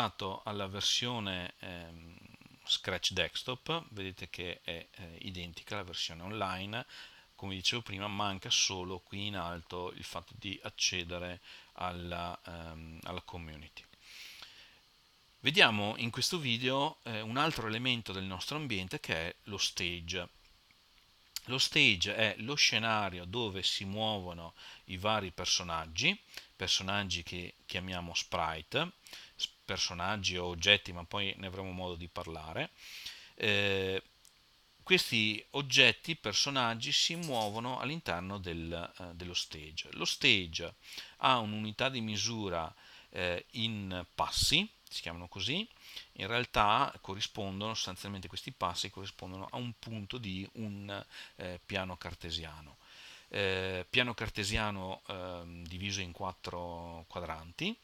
passato alla versione ehm, Scratch Desktop, vedete che è eh, identica alla versione online, come dicevo prima manca solo qui in alto il fatto di accedere alla, ehm, alla community. Vediamo in questo video eh, un altro elemento del nostro ambiente che è lo stage. Lo stage è lo scenario dove si muovono i vari personaggi, personaggi che chiamiamo sprite, personaggi o oggetti, ma poi ne avremo modo di parlare. Eh, questi oggetti, personaggi si muovono all'interno del, eh, dello stage. Lo stage ha un'unità di misura eh, in passi, si chiamano così, in realtà corrispondono sostanzialmente questi passi corrispondono a un punto di un eh, piano cartesiano. Eh, piano cartesiano eh, diviso in quattro quadranti.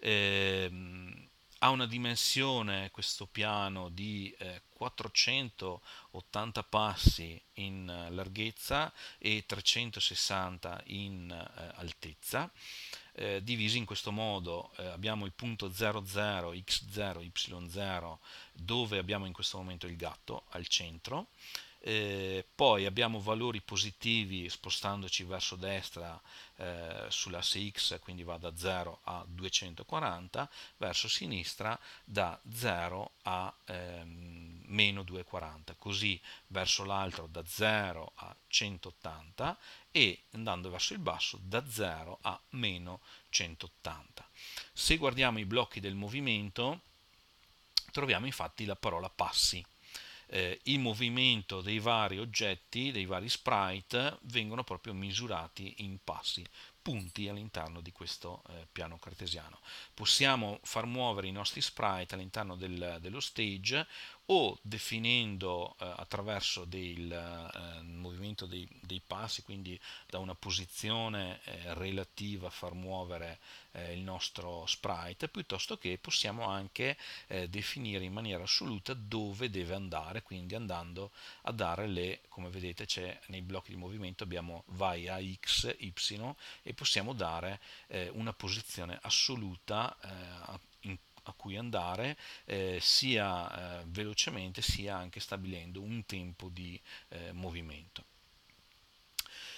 Ehm, ha una dimensione questo piano di eh, 480 passi in eh, larghezza e 360 in eh, altezza. Eh, divisi in questo modo eh, abbiamo il punto 00 x0 y0 dove abbiamo in questo momento il gatto al centro eh, poi abbiamo valori positivi spostandoci verso destra eh, sull'asse X, quindi va da 0 a 240, verso sinistra da 0 a ehm, meno 240, così verso l'altro da 0 a 180 e andando verso il basso da 0 a meno 180. Se guardiamo i blocchi del movimento troviamo infatti la parola passi eh, il movimento dei vari oggetti, dei vari sprite, vengono proprio misurati in passi, punti all'interno di questo eh, piano cartesiano. Possiamo far muovere i nostri sprite all'interno del, dello stage o definendo eh, attraverso eh, il eh, movimento dei, dei, passi, quindi da una posizione eh, relativa a far muovere eh, il nostro sprite, piuttosto che possiamo anche eh, definire in maniera assoluta dove deve andare, quindi andando a dare le, come vedete c'è nei blocchi di movimento abbiamo vai a x, y e possiamo dare una posizione assoluta a cui andare eh, sia eh, velocemente sia anche stabilendo un tempo di eh, movimento.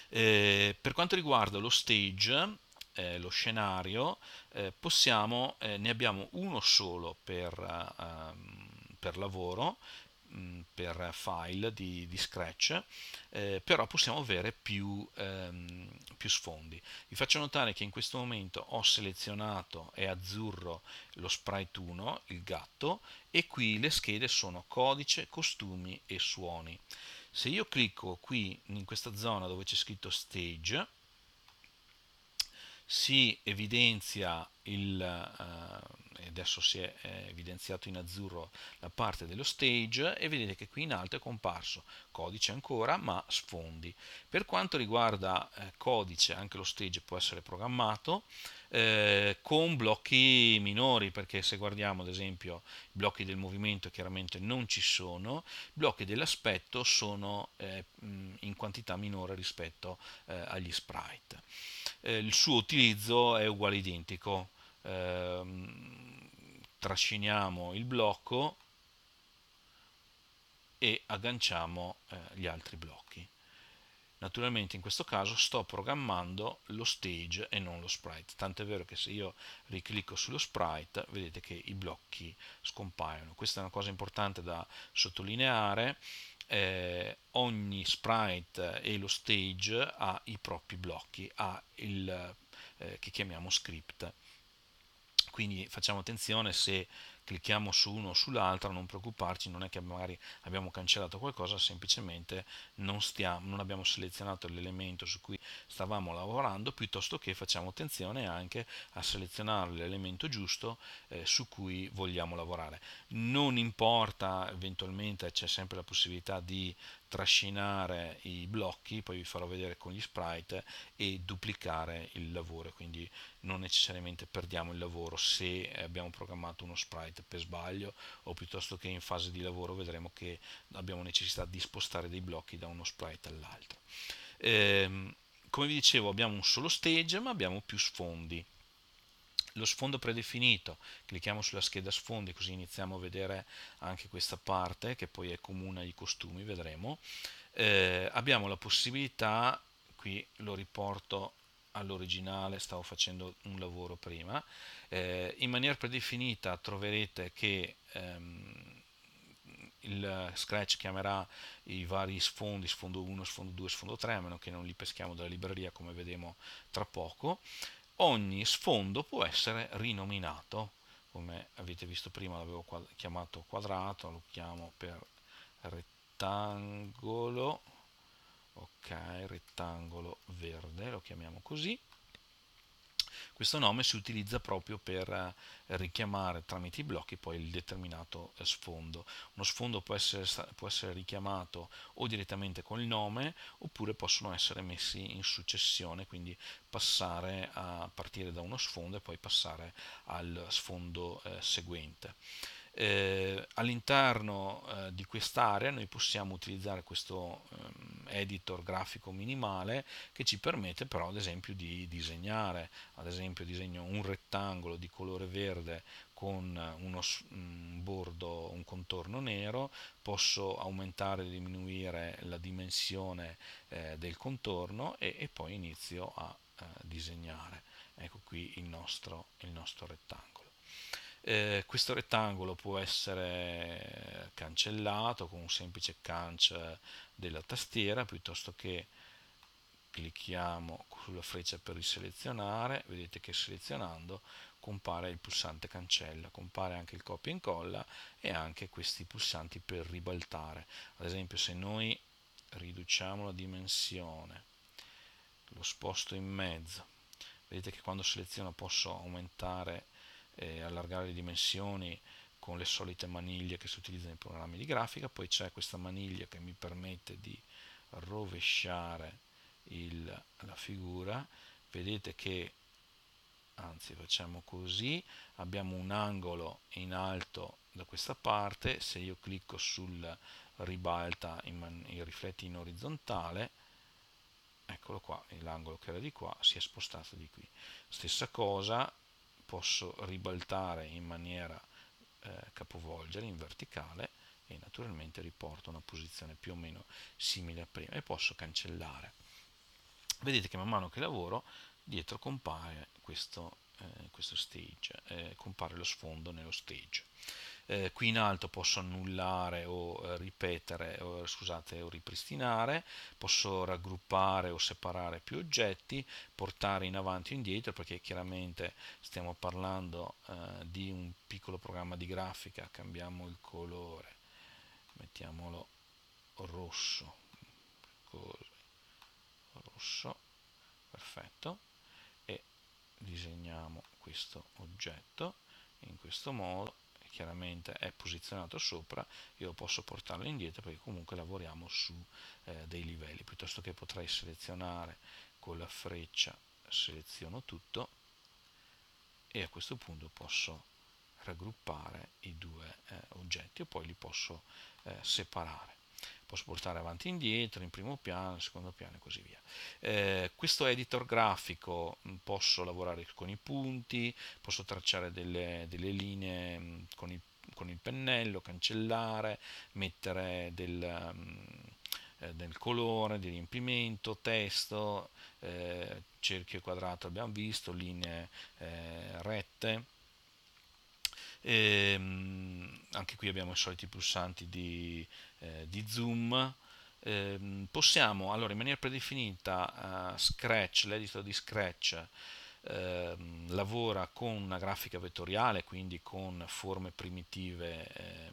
Eh, per quanto riguarda lo stage, eh, lo scenario, eh, possiamo, ne abbiamo uno solo per, ehm, per lavoro Mm, per file di, di Scratch, eh, però possiamo avere più, ehm, più, sfondi. Vi faccio notare che in questo momento ho selezionato, è azzurro, lo sprite 1, il gatto, e qui le schede sono codice, costumi e suoni. Se io clicco qui in questa zona dove c'è scritto stage, si evidenzia il, eh, adesso si è eh, evidenziato in azzurro la parte dello stage e vedete che qui in alto è comparso codice ancora ma sfondi. Per quanto riguarda eh, codice anche lo stage può essere programmato eh, con blocchi minori perché se guardiamo ad esempio i blocchi del movimento chiaramente non ci sono, i blocchi dell'aspetto sono eh, in quantità minore rispetto eh, agli sprite eh, il suo utilizzo è uguale identico. Eh, trasciniamo il blocco e agganciamo eh, gli altri blocchi. Naturalmente in questo caso sto programmando lo stage e non lo sprite, tanto è vero che se io riclicco sullo sprite vedete che i blocchi scompaiono. Questa è una cosa importante da sottolineare, eh, ogni sprite e lo stage ha i propri blocchi, ha il eh, che chiamiamo script. Quindi facciamo attenzione se clicchiamo su uno o sull'altro, non preoccuparci, non è che magari abbiamo cancellato qualcosa, semplicemente non, stiamo, non abbiamo selezionato l'elemento su cui stavamo lavorando, piuttosto che facciamo attenzione anche a selezionare l'elemento giusto eh, su cui vogliamo lavorare. Non importa, eventualmente c'è sempre la possibilità di trascinare i blocchi, poi vi farò vedere con gli sprite e duplicare il lavoro, quindi non necessariamente perdiamo il lavoro se abbiamo programmato uno sprite semplicemente per sbaglio o piuttosto che in fase di lavoro vedremo che abbiamo necessità di spostare dei blocchi da uno sprite all'altro. Ehm, come vi dicevo abbiamo un solo stage ma abbiamo più sfondi lo sfondo predefinito, clicchiamo sulla scheda sfondi così iniziamo a vedere anche questa parte che poi è comune ai costumi, vedremo. Eh, abbiamo la possibilità, qui lo riporto all'originale, stavo facendo un lavoro prima, eh, in maniera predefinita troverete che ehm, il Scratch chiamerà i vari sfondi, sfondo 1, sfondo 2, sfondo 3, a meno che non li peschiamo dalla libreria come vedremo tra poco. Ogni sfondo può essere rinominato, come avete visto prima l'avevo chiamato quadrato, lo chiamo per rettangolo, ok rettangolo verde lo chiamiamo così questo nome si utilizza proprio per eh, richiamare tramite i blocchi poi il determinato eh, sfondo. Uno sfondo può essere, può essere, richiamato o direttamente con il nome oppure possono essere messi in successione, quindi passare a partire da uno sfondo e poi passare al sfondo eh, seguente. Eh, all'interno eh, di quest'area noi possiamo utilizzare questo ehm, editor grafico minimale che ci permette però ad esempio di disegnare, ad esempio disegno un rettangolo di colore verde con uno un bordo, un contorno nero, posso aumentare o diminuire la dimensione eh, del contorno e, e, poi inizio a eh, disegnare. Ecco qui il nostro, il nostro rettangolo. Eh, questo rettangolo può essere cancellato con un semplice cancel della tastiera piuttosto che clicchiamo sulla freccia per riselezionare, vedete che selezionando compare il pulsante cancella, compare anche il copia e incolla e anche questi pulsanti per ribaltare. Ad esempio se noi riduciamo la dimensione, lo sposto in mezzo, vedete che quando seleziono posso aumentare eh, allargare le dimensioni con le solite maniglie che si utilizzano nei programmi di grafica, poi c'è questa maniglia che mi permette di rovesciare il, la figura, vedete che anzi facciamo così, abbiamo un angolo in alto da questa parte, se io clicco sul ribalta i man- rifletti in orizzontale, eccolo qua, l'angolo che era di qua si è spostato di qui. Stessa cosa posso ribaltare in maniera eh, capovolgere in verticale e naturalmente riporto una posizione più o meno simile a prima e posso cancellare. Vedete che man mano che lavoro dietro compare questo, eh, questo stage, eh, compare lo sfondo nello stage eh, qui in alto posso annullare o eh, ripetere, o, scusate, o ripristinare, posso raggruppare o separare più oggetti, portare in avanti o indietro perché chiaramente stiamo parlando eh, di un piccolo programma di grafica, cambiamo il colore, mettiamolo rosso, così, rosso, perfetto, e disegniamo questo oggetto in questo modo chiaramente è posizionato sopra, io posso portarlo indietro perché comunque lavoriamo su eh, dei livelli, piuttosto che potrei selezionare con la freccia, seleziono tutto e a questo punto posso raggruppare i due eh, oggetti e poi li posso eh, separare posso portare avanti e indietro, in primo piano, in secondo piano e così via. Eh, questo editor grafico mm, posso lavorare con i punti, posso tracciare delle, delle linee mm, con il, con il, pennello, cancellare, mettere del, mm, eh, del colore, di riempimento, testo, eh, cerchio quadrato abbiamo visto, linee eh, rette. Ehm, anche qui abbiamo i soliti pulsanti di, eh, di zoom, eh, possiamo allora in maniera predefinita eh, Scratch, l'editor di Scratch, Ehm, lavora con una grafica vettoriale, quindi con forme primitive eh,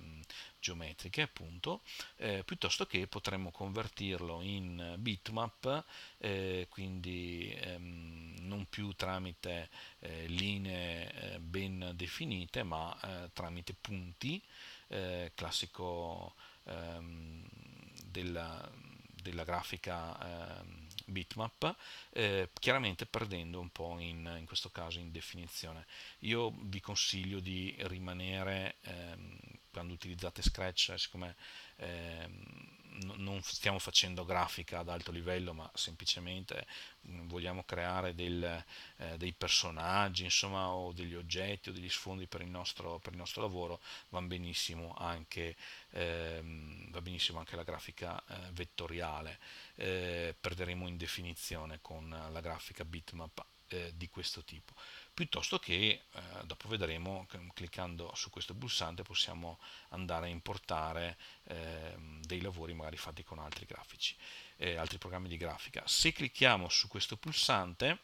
geometriche, appunto, eh, piuttosto che potremmo convertirlo in bitmap, eh, quindi ehm, non più tramite eh, linee eh, ben definite, ma tramite punti, classico ehm, della, della, grafica. Ehm, bitmap, eh, chiaramente perdendo un po' in, in, questo caso in definizione. Io vi consiglio di rimanere, ehm, quando utilizzate Scratch, eh, siccome... Ehm, non stiamo facendo grafica ad alto livello, ma semplicemente mm, vogliamo creare del, eh, dei personaggi, insomma, o degli oggetti o degli sfondi per il nostro, per il nostro lavoro, va benissimo anche, ehm, va benissimo anche la grafica eh, vettoriale. Eh, perderemo in definizione con la grafica bitmap eh, di questo tipo piuttosto che eh, dopo vedremo cliccando su questo pulsante possiamo andare a importare eh, dei lavori magari fatti con altri grafici eh, altri programmi di grafica se clicchiamo su questo pulsante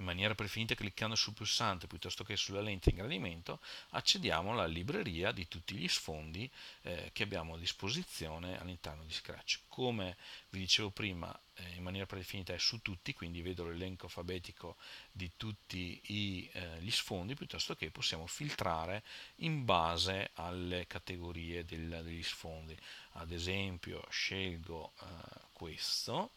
in maniera preferita cliccando sul pulsante piuttosto che sulla lente in gradimento, accediamo alla libreria di tutti gli sfondi eh, che abbiamo a disposizione all'interno di Scratch. Come vi dicevo prima eh, in maniera predefinita è su tutti, quindi vedo l'elenco alfabetico di tutti i, eh, gli sfondi piuttosto che possiamo filtrare in base alle categorie del, degli sfondi. Ad esempio scelgo eh, questo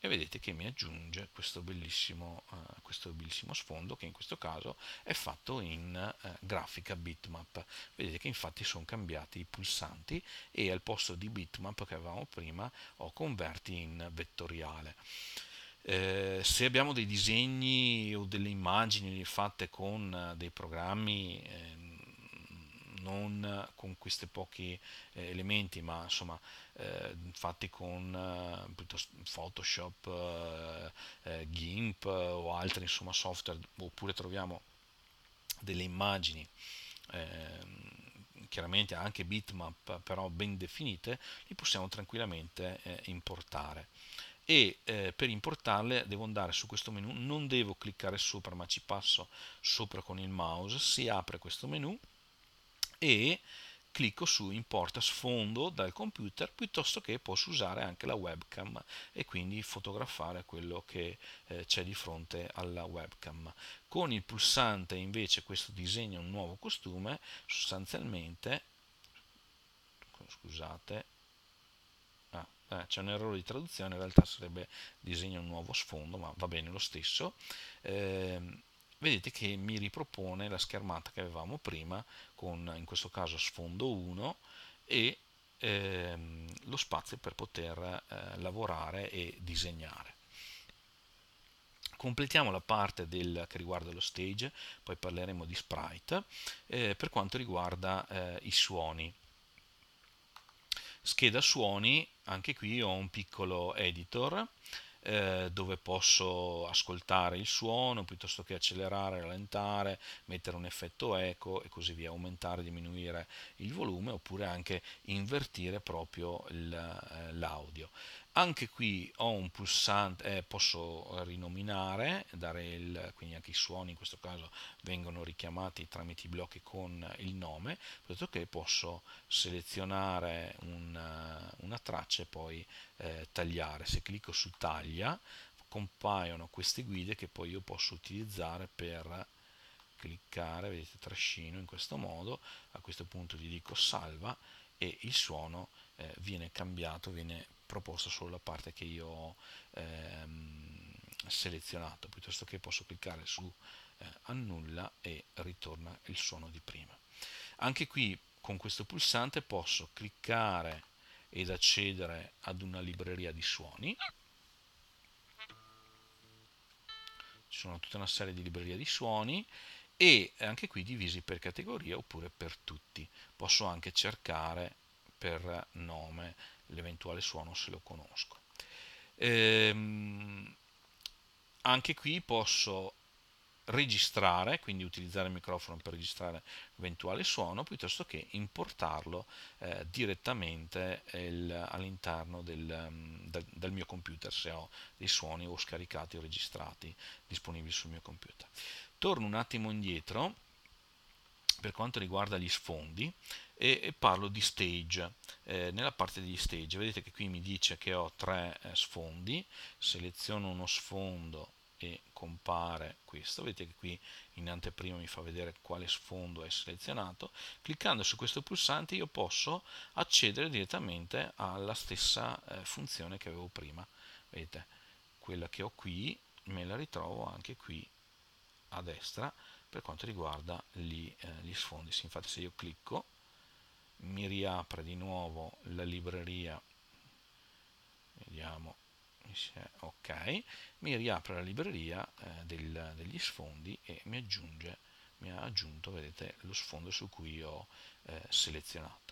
e vedete che mi aggiunge questo bellissimo, eh, questo bellissimo sfondo che in questo caso è fatto in eh, grafica bitmap. Vedete che infatti sono cambiati i pulsanti e al posto di bitmap che avevamo prima ho converti in vettoriale. Eh, se abbiamo dei disegni o delle immagini fatte con eh, dei programmi ehm, non con questi pochi eh, elementi, ma insomma eh, fatti con eh, Photoshop, eh, eh, GIMP o altri insomma, software, oppure troviamo delle immagini ehm, chiaramente anche bitmap però ben definite, li possiamo tranquillamente eh, importare. E eh, per importarle devo andare su questo menu, non devo cliccare sopra, ma ci passo sopra con il mouse, si apre questo menu e clicco su importa sfondo dal computer piuttosto che posso usare anche la webcam e quindi fotografare quello che eh, c'è di fronte alla webcam. Con il pulsante invece questo disegna un nuovo costume sostanzialmente scusate ah, eh, c'è un errore di traduzione in realtà sarebbe disegna un nuovo sfondo ma va bene lo stesso eh, vedete che mi ripropone la schermata che avevamo prima con in questo caso sfondo 1 e ehm, lo spazio per poter eh, lavorare e disegnare. Completiamo la parte del, che riguarda lo stage, poi parleremo di sprite, eh, per quanto riguarda eh, i suoni. Scheda suoni, anche qui ho un piccolo editor, eh, dove posso ascoltare il suono piuttosto che accelerare, rallentare, mettere un effetto eco e così via, aumentare, diminuire il volume oppure anche invertire proprio eh, l'audio anche qui ho un pulsante, eh, posso eh, rinominare, il, quindi anche i suoni in questo caso vengono richiamati tramite i blocchi con il nome, piuttosto che posso selezionare una, eh, una traccia e poi eh, tagliare. Se clicco su taglia compaiono queste guide che poi io posso utilizzare per cliccare, vedete trascino in questo modo, a questo punto gli dico salva e il suono eh, viene cambiato, viene proposta solo la parte che io ho ehm, selezionato, piuttosto che posso cliccare su eh, annulla e ritorna il suono di prima. Anche qui con questo pulsante posso cliccare ed accedere ad una libreria di suoni. Ci sono tutta una serie di librerie di suoni e anche qui divisi per categoria oppure per tutti. Posso anche cercare per nome l'eventuale suono se lo conosco. Ehm, anche qui posso registrare, quindi utilizzare il microfono per registrare l'eventuale suono, piuttosto che importarlo eh, direttamente eh, il, all'interno del, mm, del, del, mio computer, se ho dei suoni o scaricati o registrati disponibili sul mio computer. Torno un attimo indietro per quanto riguarda gli sfondi e, e parlo di stage. Eh, nella parte degli stage vedete che qui mi dice che ho tre eh, sfondi, seleziono uno sfondo e compare questo, vedete che qui in anteprima mi fa vedere quale sfondo è selezionato, cliccando su questo pulsante io posso accedere direttamente alla stessa eh, funzione che avevo prima, vedete quella che ho qui me la ritrovo anche qui a destra per quanto riguarda gli, eh, gli sfondi. Sì, infatti se io clicco mi riapre di nuovo la libreria, vediamo ok, mi riapre la libreria eh, del, degli sfondi e mi aggiunge, mi ha aggiunto, vedete, lo sfondo su cui ho eh, selezionato.